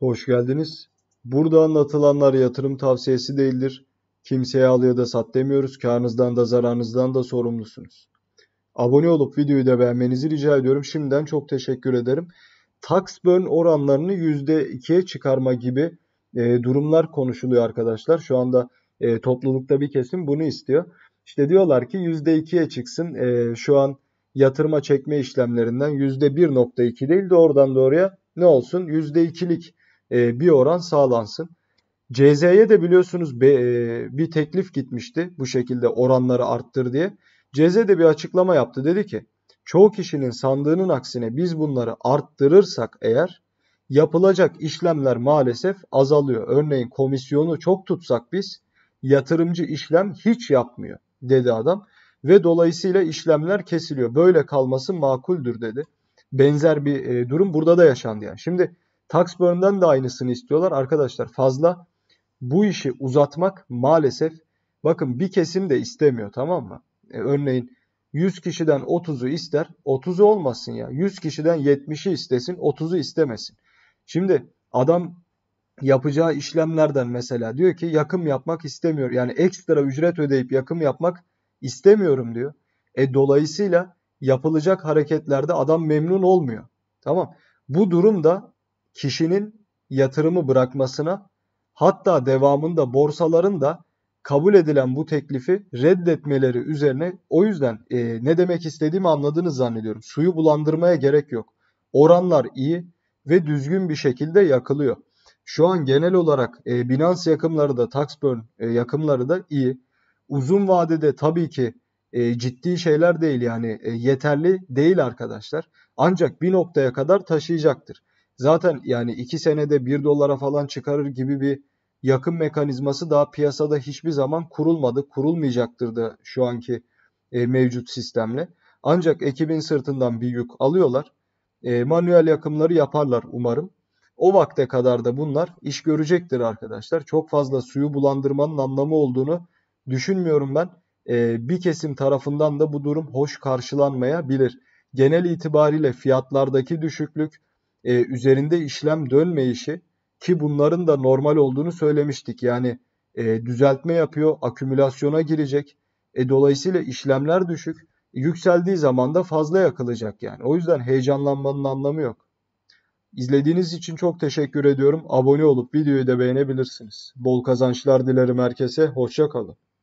Hoş geldiniz. Burada anlatılanlar yatırım tavsiyesi değildir. Kimseye al ya da sat demiyoruz. Karnınızdan da zararınızdan da sorumlusunuz. Abone olup videoyu da beğenmenizi rica ediyorum. Şimdiden çok teşekkür ederim. Tax burn oranlarını %2'ye çıkarma gibi e, durumlar konuşuluyor arkadaşlar. Şu anda e, toplulukta bir kesim bunu istiyor. İşte diyorlar ki %2'ye çıksın. E, şu an yatırma çekme işlemlerinden %1.2 değil de oradan doğruya ne olsun %2'lik e, bir oran sağlansın. CZ'ye de biliyorsunuz e, bir teklif gitmişti bu şekilde oranları arttır diye. CZ de bir açıklama yaptı. Dedi ki çoğu kişinin sandığının aksine biz bunları arttırırsak eğer yapılacak işlemler maalesef azalıyor. Örneğin komisyonu çok tutsak biz yatırımcı işlem hiç yapmıyor dedi adam ve dolayısıyla işlemler kesiliyor. Böyle kalması makuldür dedi. Benzer bir e, durum burada da yaşandı yani. Şimdi Taxburn'dan da aynısını istiyorlar. Arkadaşlar fazla bu işi uzatmak maalesef bakın bir kesim de istemiyor tamam mı? E, örneğin 100 kişiden 30'u ister 30'u olmasın ya 100 kişiden 70'i istesin 30'u istemesin. Şimdi adam yapacağı işlemlerden mesela diyor ki yakım yapmak istemiyor. Yani ekstra ücret ödeyip yakım yapmak istemiyorum diyor. E dolayısıyla yapılacak hareketlerde adam memnun olmuyor. Tamam. Bu durumda kişinin yatırımı bırakmasına hatta devamında borsaların da kabul edilen bu teklifi reddetmeleri üzerine o yüzden e, ne demek istediğimi anladınız zannediyorum. Suyu bulandırmaya gerek yok. Oranlar iyi ve düzgün bir şekilde yakılıyor. Şu an genel olarak e, Binance yakımları da Taxburn e, yakımları da iyi. Uzun vadede tabii ki e, ciddi şeyler değil yani e, yeterli değil arkadaşlar. Ancak bir noktaya kadar taşıyacaktır. Zaten yani 2 senede 1 dolara falan çıkarır gibi bir yakın mekanizması daha piyasada hiçbir zaman kurulmadı. Kurulmayacaktır da şu anki e, mevcut sistemle. Ancak ekibin sırtından bir yük alıyorlar. E, manuel yakımları yaparlar umarım. O vakte kadar da bunlar iş görecektir arkadaşlar. Çok fazla suyu bulandırmanın anlamı olduğunu düşünmüyorum ben. E, bir kesim tarafından da bu durum hoş karşılanmayabilir. Genel itibariyle fiyatlardaki düşüklük, e, üzerinde işlem dönmeyişi ki bunların da normal olduğunu söylemiştik. Yani e, düzeltme yapıyor, akümülasyona girecek. E, dolayısıyla işlemler düşük. yükseldiği zaman da fazla yakılacak yani. O yüzden heyecanlanmanın anlamı yok. İzlediğiniz için çok teşekkür ediyorum. Abone olup videoyu da beğenebilirsiniz. Bol kazançlar dilerim herkese. Hoşça kalın.